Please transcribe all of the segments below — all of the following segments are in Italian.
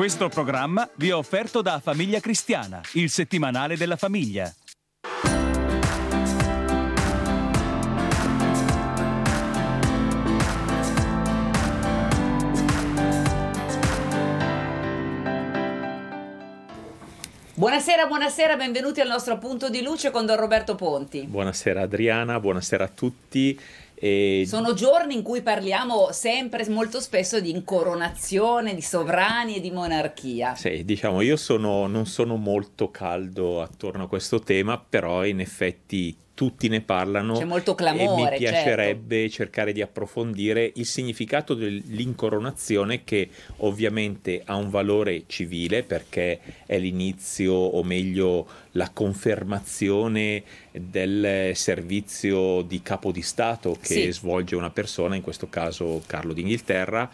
Questo programma vi è offerto da Famiglia Cristiana, il settimanale della famiglia. Buonasera, buonasera, benvenuti al nostro punto di luce con Don Roberto Ponti. Buonasera Adriana, buonasera a tutti e... Sono giorni in cui parliamo sempre, molto spesso, di incoronazione, di sovrani e di monarchia. Sì, diciamo, io sono, non sono molto caldo attorno a questo tema, però in effetti tutti ne parlano. C'è molto clamore. E mi certo. piacerebbe certo. cercare di approfondire il significato dell'incoronazione che ovviamente ha un valore civile perché è l'inizio o meglio la confermazione del servizio di capo di Stato che sì. svolge una persona, in questo caso Carlo d'Inghilterra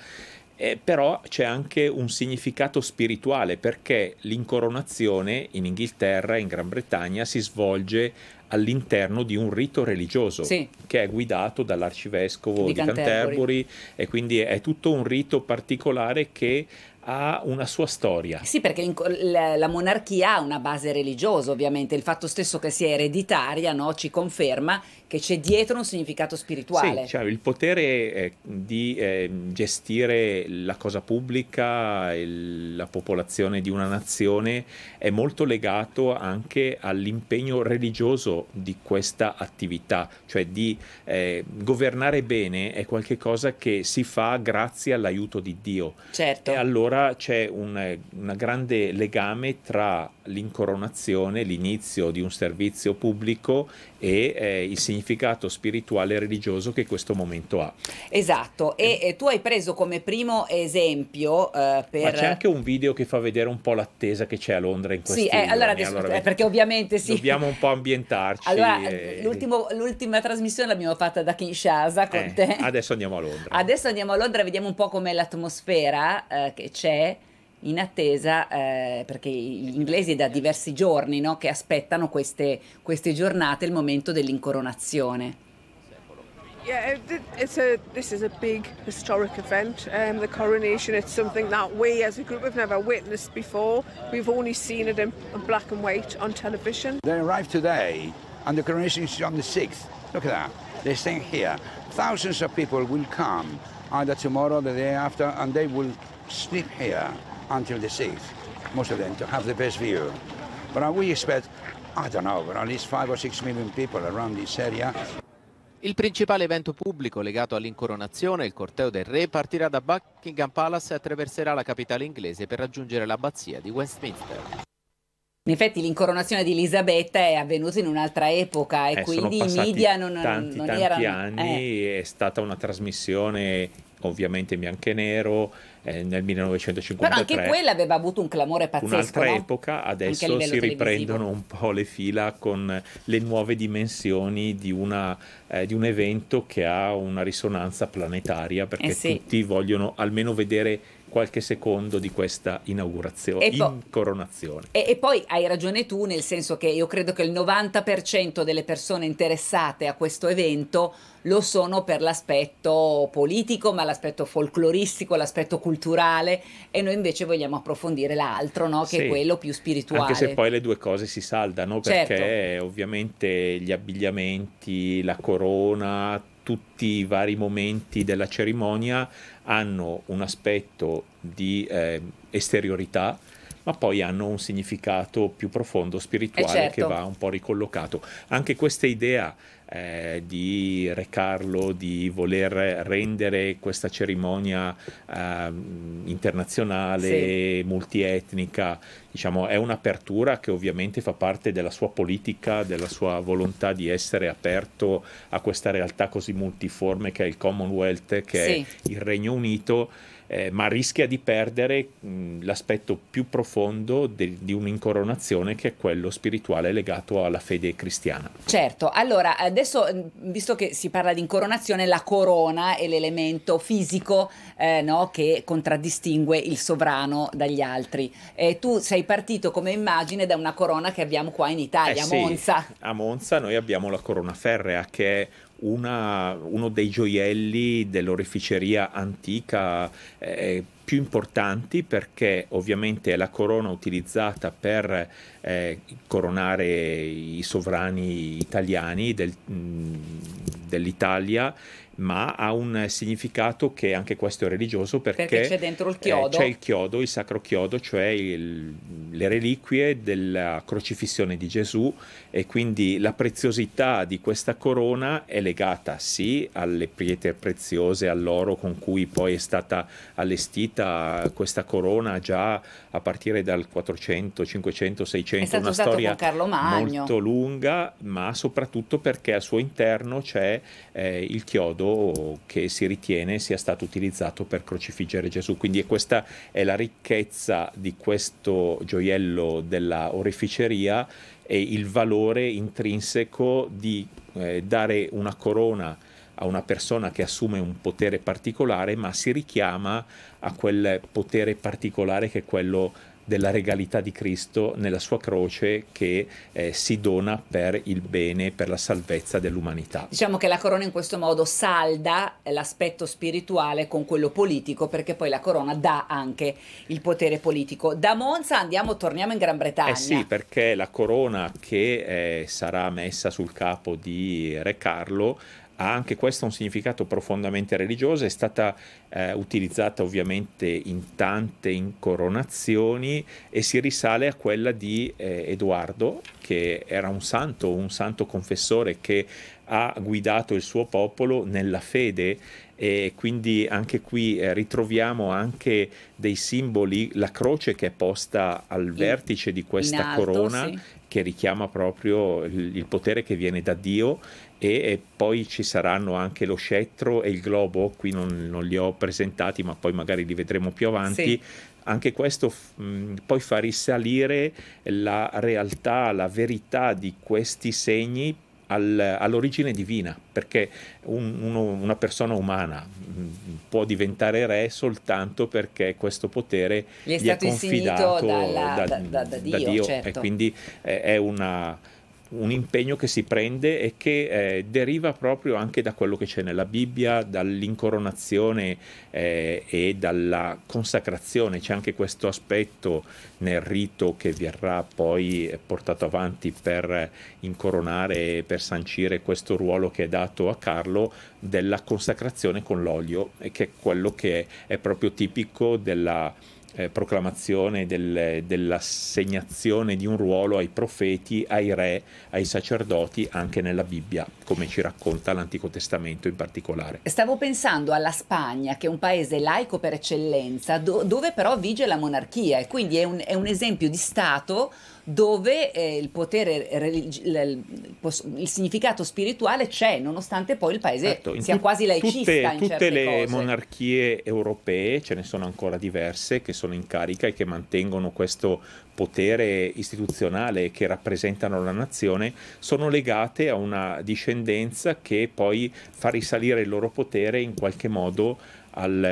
eh, però c'è anche un significato spirituale perché l'incoronazione in Inghilterra e in Gran Bretagna si svolge all'interno di un rito religioso sì. che è guidato dall'arcivescovo di, di Canterbury. Canterbury e quindi è tutto un rito particolare che ha una sua storia. Sì, perché in, la, la, monarchia ha una base religiosa, ovviamente, il fatto stesso che sia ereditaria no, ci conferma che c'è dietro un significato spirituale. Sì, cioè il potere eh, di eh, gestire la cosa pubblica, il, la popolazione di una nazione è molto legato anche all'impegno religioso di questa attività, cioè di eh, governare bene è qualcosa che si fa grazie all'aiuto di Dio. Certo. E allora allora c'è un grande legame tra l'incoronazione, l'inizio di un servizio pubblico e eh, il significato spirituale e religioso che questo momento ha. Esatto, e, e tu hai preso come primo esempio eh, per... Ma c'è anche un video che fa vedere un po' l'attesa che c'è a Londra in questi sì, eh, allora, adesso, allora, eh, perché ovviamente sì. Dobbiamo un po' ambientarci. Allora, e... l'ultima trasmissione l'abbiamo fatta da Kinshasa con eh, te. Adesso andiamo a Londra. Adesso andiamo a Londra e vediamo un po' com'è l'atmosfera eh, che c'è c'è in attesa, eh, perché gli inglesi da diversi giorni no, che aspettano queste, queste giornate, il momento dell'incoronazione. Yeah, it, it's a this is a big historic event. Um, the coronation. It's something that we, as a group, have never witnessed before. We've only seen it in, in black and white on television. They arrived today, and the coronation is on the sixth. Look at that. They're staying here. Thousands of people will come either tomorrow, the day after, and they will sleep here until the 6th, most of them, to have the best view. But we expect, I don't know, but at least 5 or 6 million people around this area. Il principale evento pubblico legato all'incoronazione, il corteo del re, partirà da Buckingham Palace e attraverserà la capitale inglese per raggiungere l'abbazia di Westminster. In effetti l'incoronazione di Elisabetta è avvenuta in un'altra epoca e eh, quindi i media non, tanti, non tanti erano... anni, eh. è stata una trasmissione ovviamente bianco e nero, eh, nel 1953. Però anche quella aveva avuto un clamore pazzesco. Un'altra no? epoca, adesso si riprendono un po' le fila con le nuove dimensioni di, una, eh, di un evento che ha una risonanza planetaria, perché eh sì. tutti vogliono almeno vedere qualche secondo di questa inaugurazione, e po- incoronazione. E, e, poi hai ragione tu, nel senso che io credo che il 90% delle persone interessate a questo evento lo sono per l'aspetto politico, ma l'aspetto folcloristico, l'aspetto culturale e noi invece vogliamo approfondire l'altro, no? che sì, è quello più spirituale. Anche se poi le due cose si saldano, perché certo. ovviamente gli abbigliamenti, la corona, tutti i vari momenti della cerimonia hanno un aspetto di eh, esteriorità ma poi hanno un significato più profondo, spirituale, eh, certo. che va un po' ricollocato. Anche questa idea eh, di recarlo, di voler rendere questa cerimonia eh, internazionale, sì. multietnica, diciamo, è un'apertura che ovviamente fa parte della sua politica, della sua volontà di essere aperto a questa realtà così multiforme che è il Commonwealth, che sì. è il Regno Unito eh, ma rischia di perdere mh, l'aspetto più profondo de- di un'incoronazione che è quello spirituale legato alla fede cristiana. Certo, allora adesso visto che si parla di incoronazione, la corona è l'elemento fisico eh, no, che contraddistingue il sovrano dagli altri. Eh, tu sei partito come immagine da una corona che abbiamo qua in Italia, eh a sì, A Monza noi abbiamo la corona ferrea che è una, uno dei gioielli dell'oreficeria antica eh, più importanti perché ovviamente è la corona utilizzata per eh, coronare i sovrani italiani del, mm, dell'Italia ma ha un significato che anche questo è religioso perché, perché c'è dentro il eh, chiodo. Eh, c'è il chiodo, il sacro chiodo, cioè il, le reliquie della crocifissione di Gesù e quindi la preziosità di questa corona è legata sì alle pietre preziose, all'oro con cui poi è stata allestita questa corona già a partire dal 400, 500, 600, è una storia molto lunga, ma soprattutto perché al suo interno c'è eh, il chiodo modo che si ritiene sia stato utilizzato per crocifiggere Gesù. Quindi questa è la ricchezza di questo gioiello della oreficeria e il valore intrinseco di eh, dare una corona a una persona che assume un potere particolare, ma si richiama a quel potere particolare che è quello della regalità di Cristo nella sua croce che eh, si dona per il bene, per la salvezza dell'umanità. Diciamo che la corona in questo modo salda eh, l'aspetto spirituale con quello politico perché poi la corona dà anche il potere politico. Da Monza andiamo, torniamo in Gran Bretagna. Eh sì, perché la corona che eh, sarà messa sul capo di Re Carlo ha anche questo un significato profondamente religioso, è stata eh, utilizzata ovviamente in tante incoronazioni e si risale a quella di eh, Edoardo, che era un santo, un santo confessore che ha guidato il suo popolo nella fede e quindi anche qui eh, ritroviamo anche dei simboli, la croce che è posta al vertice di questa alto, corona sì. che richiama proprio il, il potere che viene da Dio e poi ci saranno anche lo scettro e il globo, qui non, non li ho presentati ma poi magari li vedremo più avanti. Sì. Anche questo mh, poi fa risalire la realtà, la verità di questi segni al, all'origine divina, perché un, uno, una persona umana mh, può diventare re soltanto perché questo potere gli è, gli è confidato dalla, da, da, da, Dio, da Dio certo. e quindi eh, è una un impegno che si prende e che eh, deriva proprio anche da quello che c'è nella Bibbia, dall'incoronazione eh, e dalla consacrazione. C'è anche questo aspetto nel rito che verrà poi eh, portato avanti per incoronare e per sancire questo ruolo che è dato a Carlo della consacrazione con l'olio, che è quello che è proprio tipico della eh, proclamazione del, dell'assegnazione di un ruolo ai profeti, ai re, ai sacerdoti, anche nella Bibbia, come ci racconta l'Antico Testamento in particolare. Stavo pensando alla Spagna, che è un paese laico per eccellenza, do- dove però vige la monarchia e quindi è un, è un esempio di Stato dove eh, il potere, il, il, significato spirituale c'è, nonostante poi il paese certo, sia tu, quasi laicista. Tutte, tutte le cose. monarchie europee, ce ne sono ancora diverse, che sono in carica e che mantengono questo potere istituzionale che rappresentano la nazione, sono legate a una discendenza che poi fa risalire il loro potere in qualche modo al,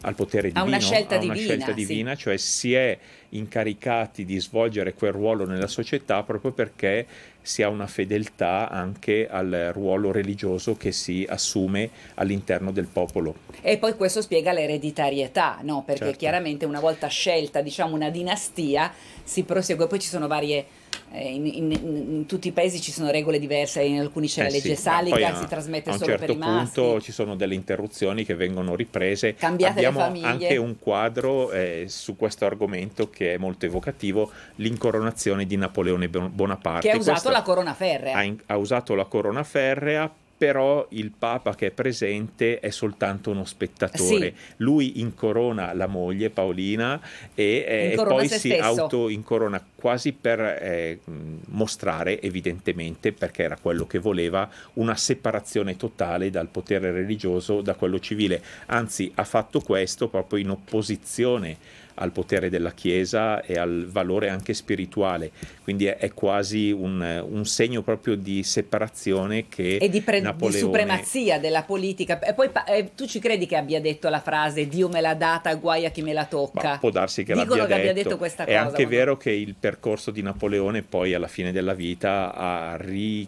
al potere divino, a una scelta a una divina, scelta divina sì. cioè si è incaricati di svolgere quel ruolo nella società proprio perché si ha una fedeltà anche al ruolo religioso che si assume all'interno del popolo. E poi questo spiega l'ereditarietà, no? perché certo. chiaramente una volta scelta diciamo, una dinastia si prosegue, poi ci sono varie eh, in, in, in, tutti i paesi ci sono regole diverse, in alcuni c'è eh la legge sì, salica, si trasmette solo certo per i certo maschi. A un certo punto ci sono delle interruzioni che vengono riprese. Cambiate Abbiamo anche un quadro eh, su questo argomento che è molto evocativo, l'incoronazione di Napoleone Bonaparte. Che ha usato Questa la corona ferrea. Ha, in, ha usato la corona ferrea però il Papa che è presente è soltanto uno spettatore. Sì. Lui incorona la moglie Paolina e, eh, e poi si stesso. auto-incorona quasi per eh, mostrare, evidentemente, perché era quello che voleva, una separazione totale dal potere religioso da quello civile. Anzi, ha fatto questo proprio in opposizione al potere della Chiesa e al valore anche spirituale. Quindi è, è quasi un, un, segno proprio di separazione che e di, pre- Napoleone... di supremazia della politica. E poi eh, tu ci credi che abbia detto la frase Dio me l'ha data, guai a chi me la tocca? Ma può darsi che Dicono l'abbia, che detto. abbia detto questa è cosa. È anche quando... vero che il percorso di Napoleone poi alla fine della vita ha ri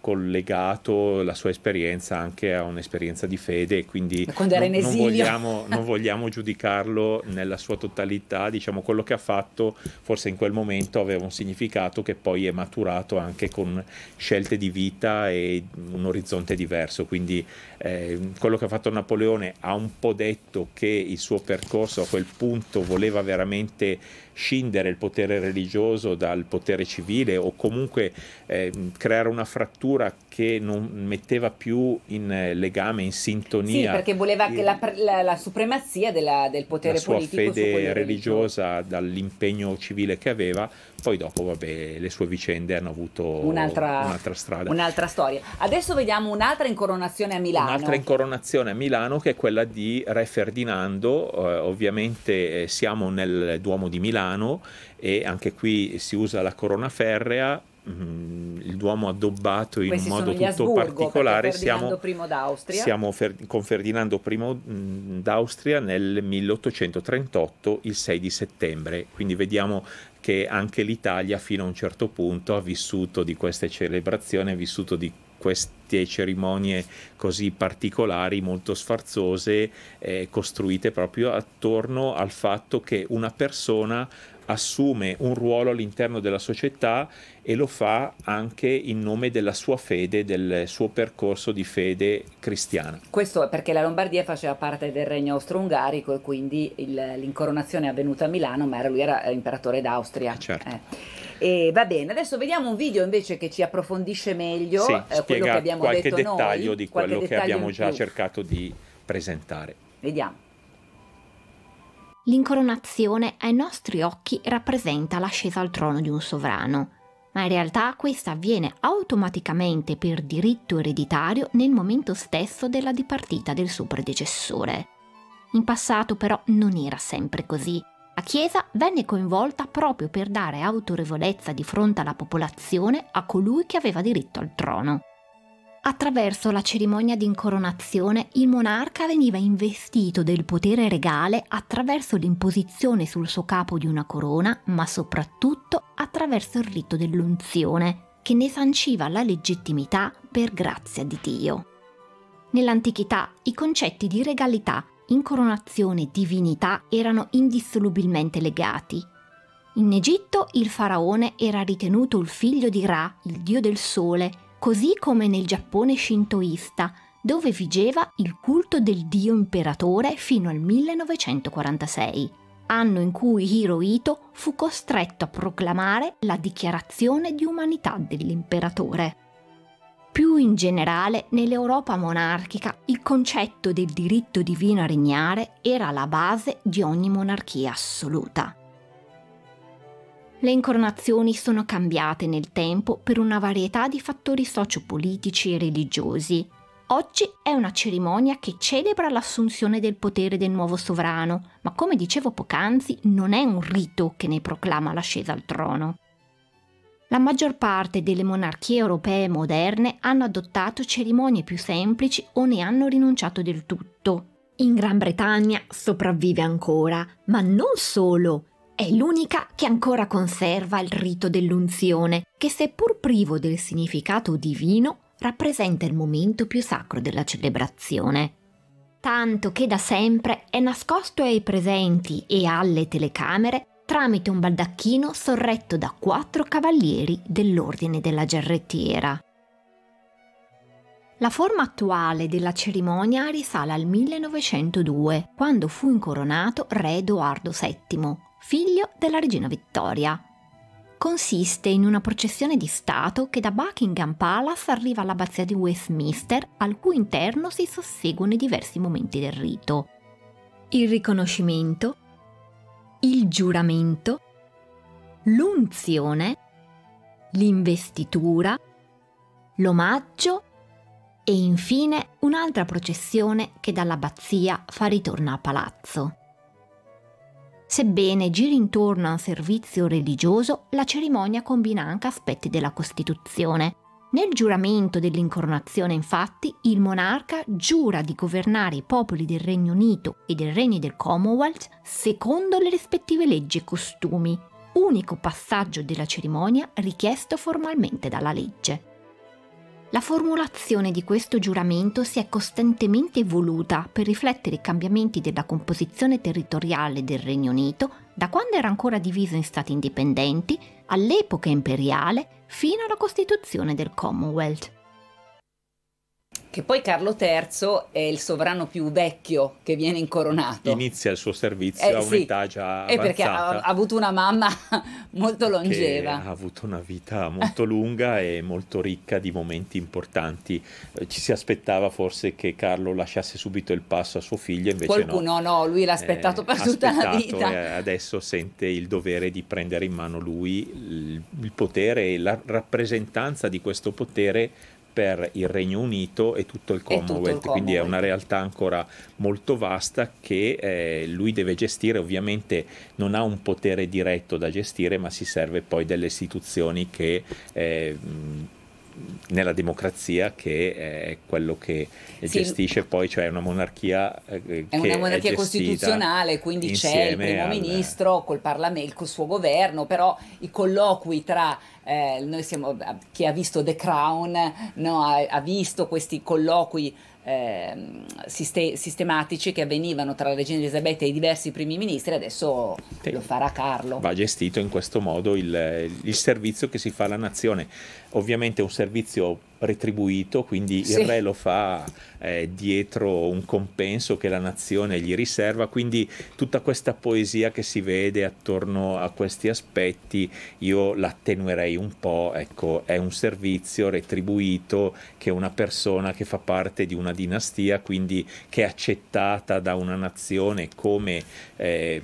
collegato la sua esperienza anche a un'esperienza di fede, quindi non, non, vogliamo, non, vogliamo, giudicarlo nella sua totalità, diciamo quello che ha fatto forse in quel momento aveva un significato che poi è maturato anche con scelte di vita e un orizzonte diverso, quindi eh, quello che ha fatto Napoleone ha un po' detto che il suo percorso a quel punto voleva veramente scindere il potere religioso dal potere civile o comunque eh, creare una frattura che non metteva più in eh, legame, in sintonia. Sì, perché voleva il, la, la, la, supremazia della, del potere la politico. La sua fede religiosa dall'impegno civile che aveva, poi dopo vabbè, le sue vicende hanno avuto un'altra, un'altra strada. Un'altra storia. Adesso vediamo un'altra incoronazione a Milano. Un'altra incoronazione a Milano che è quella di Re Ferdinando, eh, ovviamente eh, siamo nel Duomo di Milano e anche qui si usa la corona ferrea Mm, il Duomo addobbato in Questi un modo tutto Asburgo, particolare. Siamo, siamo Fer- con Ferdinando I mh, mm, d'Austria nel 1838, il 6 di settembre, quindi vediamo che anche l'Italia fino a un certo punto ha vissuto di queste celebrazioni, ha vissuto di queste cerimonie così particolari, molto sfarzose, eh, costruite proprio attorno al fatto che una persona assume un ruolo all'interno della società e lo fa anche in nome della sua fede, del suo percorso di fede cristiana. Questo è perché la Lombardia faceva parte del regno austro-ungarico e quindi l'incoronazione è avvenuta a Milano, ma era, lui era eh, imperatore d'Austria. Eh, certo. Eh. E va bene, adesso vediamo un video invece che ci approfondisce meglio sì, eh, quello che abbiamo detto noi. qualche dettaglio di quello che abbiamo già cercato di presentare. Vediamo. L'incoronazione ai nostri occhi rappresenta l'ascesa al trono di un sovrano, ma in realtà questa avviene automaticamente per diritto ereditario nel momento stesso della dipartita del suo predecessore. In passato però non era sempre così. La Chiesa venne coinvolta proprio per dare autorevolezza di fronte alla popolazione a colui che aveva diritto al trono. Attraverso la cerimonia di incoronazione il monarca veniva investito del potere regale attraverso l'imposizione sul suo capo di una corona, ma soprattutto attraverso il rito dell'unzione, che ne sanciva la legittimità per grazia di Dio. Nell'antichità i concetti di regalità, incoronazione e divinità erano indissolubilmente legati. In Egitto il faraone era ritenuto il figlio di Ra, il dio del sole, così come nel Giappone shintoista, dove vigeva il culto del dio imperatore fino al 1946, anno in cui Hirohito fu costretto a proclamare la dichiarazione di umanità dell'imperatore. Più in generale, nell'Europa monarchica il concetto del diritto divino a regnare era la base di ogni monarchia assoluta. Le incornazioni sono cambiate nel tempo per una varietà di fattori sociopolitici e religiosi. Oggi è una cerimonia che celebra l'assunzione del potere del nuovo sovrano, ma come dicevo poc'anzi non è un rito che ne proclama l'ascesa al trono. La maggior parte delle monarchie europee moderne hanno adottato cerimonie più semplici o ne hanno rinunciato del tutto. In Gran Bretagna sopravvive ancora, ma non solo è l'unica che ancora conserva il rito dell'unzione, che seppur privo del significato divino, rappresenta il momento più sacro della celebrazione. Tanto che da sempre è nascosto ai presenti e alle telecamere tramite un baldacchino sorretto da quattro cavalieri dell'ordine della gerrettiera. La forma attuale della cerimonia risale al 1902, quando fu incoronato re Edoardo VII, figlio della regina Vittoria. Consiste in una processione di Stato che da Buckingham Palace arriva all'abbazia di Westminster, al cui interno si susseguono i diversi momenti del rito. Il riconoscimento, il giuramento, l'unzione, l'investitura, l'omaggio e infine un'altra processione che dall'abbazia fa ritorno a palazzo. Sebbene giri intorno a un servizio religioso, la cerimonia combina anche aspetti della Costituzione. Nel giuramento dell'incoronazione, infatti, il monarca giura di governare i popoli del Regno Unito e del Regno del Commonwealth secondo le rispettive leggi e costumi, unico passaggio della cerimonia richiesto formalmente dalla legge. La formulazione di questo giuramento si è costantemente evoluta per riflettere i cambiamenti della composizione territoriale del Regno Unito da quando era ancora diviso in stati indipendenti all'epoca imperiale fino alla costituzione del Commonwealth. Che poi Carlo III è il sovrano più vecchio che viene incoronato. Inizia il suo servizio eh, a un'età sì. già avanzata. Eh, e perché ha, ha, avuto una mamma molto longeva. ha avuto una vita molto lunga e molto ricca di momenti importanti. Eh, ci si aspettava forse che Carlo lasciasse subito il passo a suo figlio, invece Qualcuno, no. no, lui l'ha eh, aspettato eh, per tutta la vita. E adesso sente il dovere di prendere in mano lui il, il potere e la rappresentanza di questo potere per il Regno Unito e tutto il Commonwealth, tutto il Commonwealth. quindi è una realtà ancora molto vasta che eh, lui deve gestire, ovviamente non ha un potere diretto da gestire, ma si serve poi delle istituzioni che eh, nella democrazia che è quello che sì. gestisce poi, cioè una monarchia eh, è una monarchia è costituzionale, quindi c'è il primo al... ministro col Parlamento, col suo governo, però i colloqui tra eh, noi siamo, chi ha visto The Crown no, ha, ha visto questi colloqui eh, siste- sistematici che avvenivano tra la regina Elisabetta e i diversi primi ministri, adesso sì. lo farà Carlo. Va gestito in questo modo il, il servizio che si fa alla nazione, ovviamente un servizio retribuito, quindi sì. il re lo fa eh, dietro un compenso che la nazione gli riserva, quindi tutta questa poesia che si vede attorno a questi aspetti io l'attenuerei un po', ecco, è un servizio retribuito che una persona che fa parte di una dinastia, quindi che è accettata da una nazione come... Eh,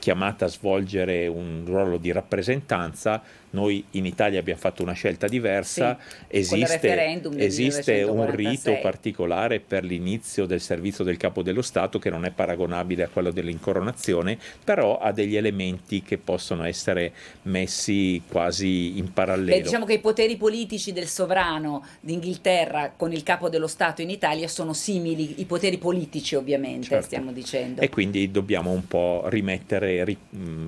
chiamata a svolgere un ruolo di rappresentanza noi in Italia abbiamo fatto una scelta diversa, sì, esiste, esiste un rito particolare per l'inizio del servizio del capo dello Stato che non è paragonabile a quello dell'incoronazione, però ha degli elementi che possono essere messi quasi in parallelo. Beh, diciamo che i poteri politici del sovrano d'Inghilterra con il capo dello Stato in Italia sono simili, i poteri politici ovviamente certo. stiamo dicendo. E quindi dobbiamo un po' rimettere,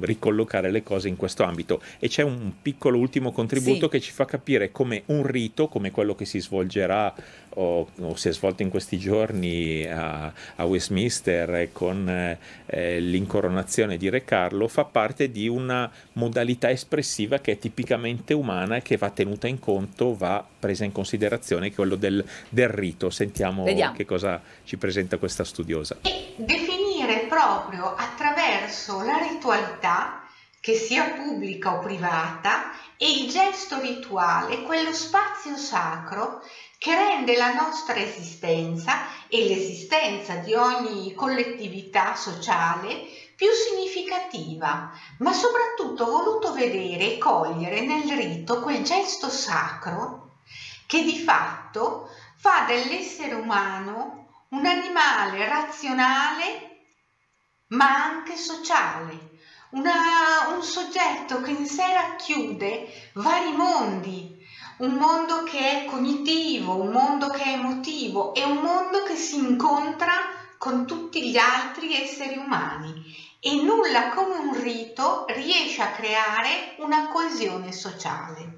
ricollocare le cose in questo ambito. E c'è un piccolo piccolo ultimo contributo sì. che ci fa capire come un rito, come quello che si svolgerà o, o si è svolto in questi giorni a, a Westminster con eh, eh, l'incoronazione di Re Carlo, fa parte di una modalità espressiva che è tipicamente umana e che va tenuta in conto, va presa in considerazione, quello del, del rito. Sentiamo Vediamo. che cosa ci presenta questa studiosa. E definire proprio attraverso la ritualità che sia pubblica o privata, è il gesto rituale, quello spazio sacro che rende la nostra esistenza e l'esistenza di ogni collettività sociale più significativa, ma soprattutto ho voluto vedere e cogliere nel rito quel gesto sacro che di fatto fa dell'essere umano un animale razionale ma anche sociale una, un soggetto che in sé racchiude vari mondi, un mondo che è cognitivo, un mondo che è emotivo e un mondo che si incontra con tutti gli altri esseri umani e nulla come un rito riesce a creare una coesione sociale.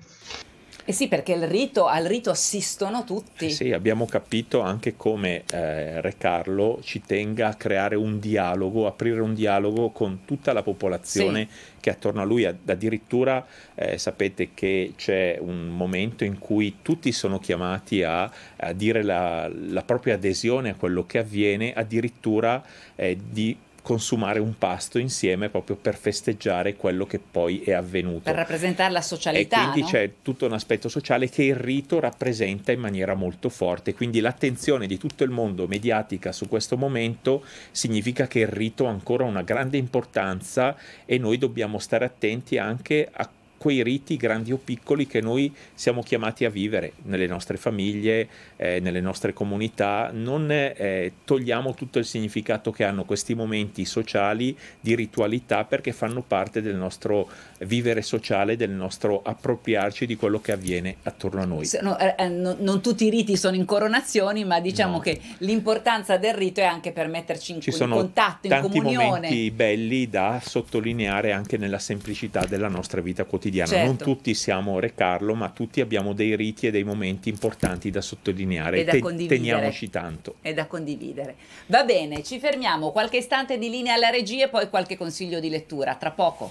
Eh sì, perché rito, al rito assistono tutti. Sì, abbiamo capito anche come eh, Re Carlo ci tenga a creare un dialogo, aprire un dialogo con tutta la popolazione sì. che attorno a lui, addirittura eh, sapete che c'è un momento in cui tutti sono chiamati a, a dire la, la, propria adesione a quello che avviene, addirittura eh, di consumare un pasto insieme proprio per festeggiare quello che poi è avvenuto. Per rappresentare la socialità. E quindi no? c'è tutto un aspetto sociale che il rito rappresenta in maniera molto forte, quindi l'attenzione di tutto il mondo mediatica su questo momento significa che il rito ha ancora una grande importanza e noi dobbiamo stare attenti anche a quei riti grandi o piccoli che noi siamo chiamati a vivere nelle nostre famiglie, eh, nelle nostre comunità, non eh, togliamo tutto il significato che hanno questi momenti sociali di ritualità perché fanno parte del nostro vivere sociale, del nostro appropriarci di quello che avviene attorno a noi. No, eh, eh no, non tutti i riti sono incoronazioni, ma diciamo no. che l'importanza del rito è anche per metterci in, in contatto, in comunione. Ci sono tanti momenti belli da sottolineare anche nella semplicità della nostra vita quotidiana quotidiana. Certo. Non tutti siamo Re Carlo, ma tutti abbiamo dei riti e dei momenti importanti da sottolineare. E da Te- condividere. Teniamoci tanto. E da condividere. Va bene, ci fermiamo. Qualche istante di linea alla regia e poi qualche consiglio di lettura. Tra poco.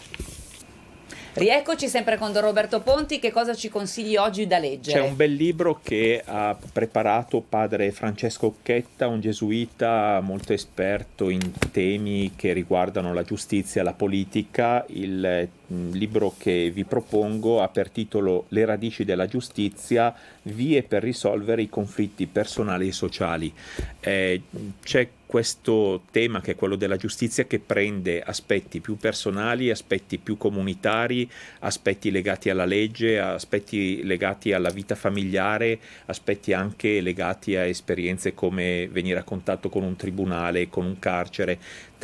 Rieccoci sempre con Don Roberto Ponti, che cosa ci consigli oggi da leggere? C'è un bel libro che ha preparato padre Francesco Occhetta, un gesuita molto esperto in temi che riguardano la giustizia e la politica, il libro che vi propongo ha per titolo Le radici della giustizia, vie per risolvere i conflitti personali e sociali. Eh, c'è questo tema che è quello della giustizia che prende aspetti più personali, aspetti più comunitari, aspetti legati alla legge, aspetti legati alla vita familiare, aspetti anche legati a esperienze come venire a contatto con un tribunale, con un carcere,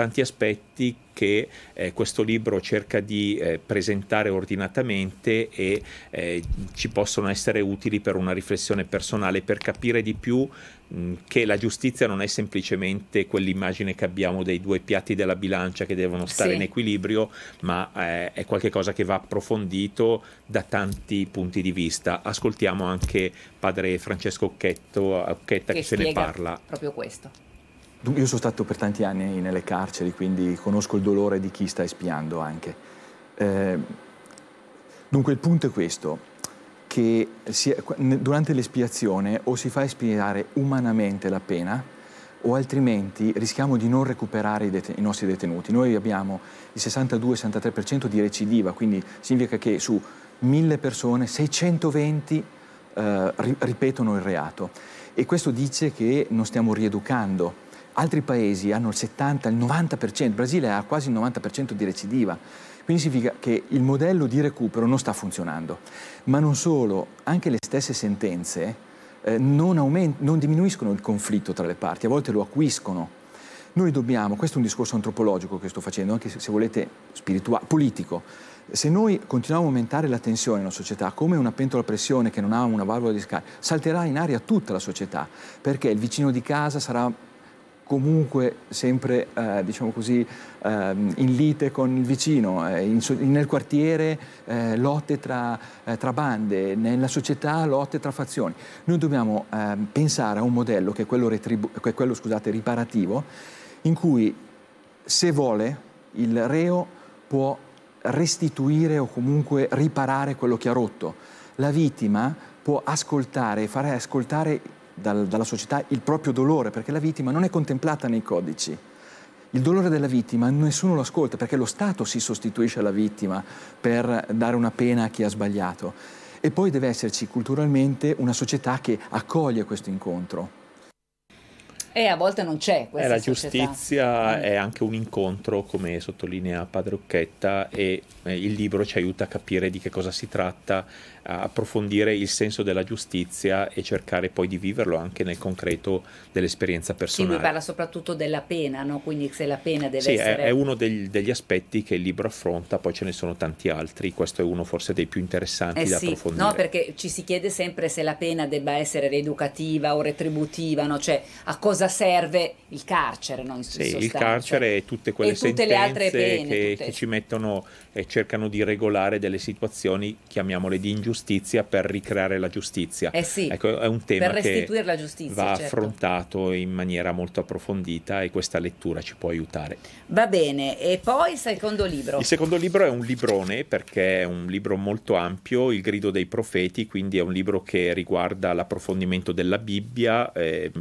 tanti aspetti che eh, questo libro cerca di eh, presentare ordinatamente e eh, ci possono essere utili per una riflessione personale, per capire di più mh, che la giustizia non è semplicemente quell'immagine che abbiamo dei due piatti della bilancia che devono stare sì. in equilibrio, ma eh, è qualcosa che va approfondito da tanti punti di vista. Ascoltiamo anche padre Francesco Occhetto, Occhetta che, che se ne parla. Proprio questo. Io sono stato per tanti anni nelle carceri, quindi conosco il dolore di chi sta espiando anche. Eh, dunque il punto è questo, che si, durante l'espiazione o si fa espiare umanamente la pena o altrimenti rischiamo di non recuperare i, deten i nostri detenuti. Noi abbiamo il 62-63% di recidiva, quindi significa che su mille persone 620 eh, ripetono il reato. E questo dice che non stiamo rieducando Altri paesi hanno il 70, il 90%, il Brasile ha quasi il 90% di recidiva. Quindi significa che il modello di recupero non sta funzionando. Ma non solo, anche le stesse sentenze eh, non, aument- non diminuiscono il conflitto tra le parti, a volte lo acquiscono. Noi dobbiamo, questo è un discorso antropologico che sto facendo, anche se, volete spirituale, politico, se noi continuiamo a aumentare la tensione nella società come una pentola a pressione che non ha una valvola di scarico, salterà in aria tutta la società, perché il vicino di casa sarà comunque sempre eh, diciamo così, eh, in lite con il vicino, eh, in, nel quartiere eh, lotte tra, eh, tra, bande, nella società lotte tra fazioni. Noi dobbiamo ehm, pensare a un modello che è quello, che è quello scusate, riparativo in cui se vuole il reo può restituire o comunque riparare quello che ha rotto. La vittima può ascoltare e fare ascoltare dal, dalla società il proprio dolore, perché la vittima non è contemplata nei codici. Il dolore della vittima nessuno lo ascolta perché lo Stato si sostituisce alla vittima per dare una pena a chi ha sbagliato. E poi deve esserci culturalmente una società che accoglie questo incontro e a volte non c'è questa eh, La giustizia mm. è anche un incontro, come sottolinea Padre Occhetta, e eh, il libro ci aiuta a capire di che cosa si tratta, a approfondire il senso della giustizia e cercare poi di viverlo anche nel concreto dell'esperienza personale. Sì, lui parla soprattutto della pena, no? quindi se la pena deve sì, essere... Sì, è, è, uno degli, degli, aspetti che il libro affronta, poi ce ne sono tanti altri, questo è uno forse dei più interessanti eh da sì, approfondire. No, perché ci si chiede sempre se la pena debba essere rieducativa o retributiva, no? cioè a cosa cosa serve il carcere. No? sì, il carcere e tutte quelle e tutte sentenze pene, che, tutte... che, ci mettono e cercano di regolare delle situazioni, chiamiamole di ingiustizia, per ricreare la giustizia. Eh sì, ecco, è un tema per restituire che giustizia, va certo. affrontato in maniera molto approfondita e questa lettura ci può aiutare. Va bene, e poi il secondo libro. Il secondo libro è un librone perché è un libro molto ampio, Il grido dei profeti, quindi è un libro che riguarda l'approfondimento della Bibbia, eh,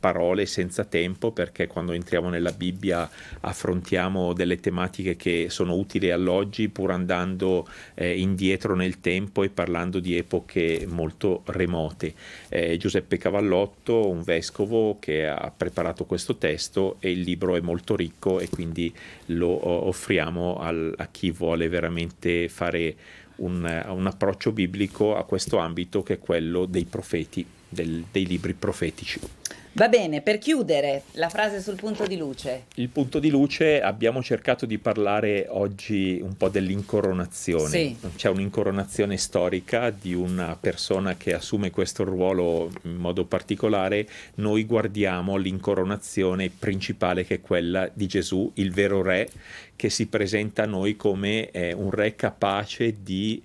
parole e senza tempo perché quando entriamo nella Bibbia affrontiamo delle tematiche che sono utili all'oggi pur andando eh, indietro nel tempo e parlando di epoche molto remote. Eh, Giuseppe Cavallotto, un vescovo che ha preparato questo testo e il libro è molto ricco e quindi lo offriamo al, a chi vuole veramente fare un, un approccio biblico a questo ambito che è quello dei profeti del, dei libri profetici. Va bene, per chiudere la frase sul punto di luce. Il punto di luce, abbiamo cercato di parlare oggi un po' dell'incoronazione. Sì. C'è un'incoronazione storica di una persona che assume questo ruolo in modo particolare. Noi guardiamo l'incoronazione principale che è quella di Gesù, il vero re, che si presenta a noi come eh, un re capace di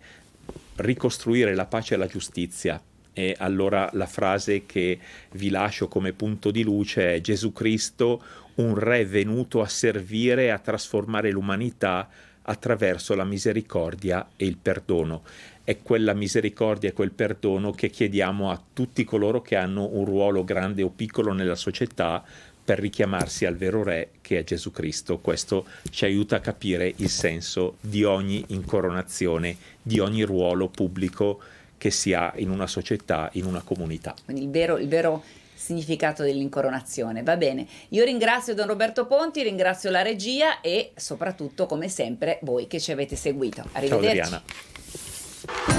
ricostruire la pace e la giustizia e allora la frase che vi lascio come punto di luce è Gesù Cristo, un re venuto a servire e a trasformare l'umanità attraverso la misericordia e il perdono. È quella misericordia e quel perdono che chiediamo a tutti coloro che hanno un ruolo grande o piccolo nella società per richiamarsi al vero Re che è Gesù Cristo. Questo ci aiuta a capire il senso di ogni incoronazione, di ogni ruolo pubblico che si ha in una società, in una comunità. Quindi il vero, il vero significato dell'incoronazione. Va bene, io ringrazio Don Roberto Ponti, ringrazio la regia e soprattutto come sempre voi che ci avete seguito. Arrivederci. Ciao, Adriana.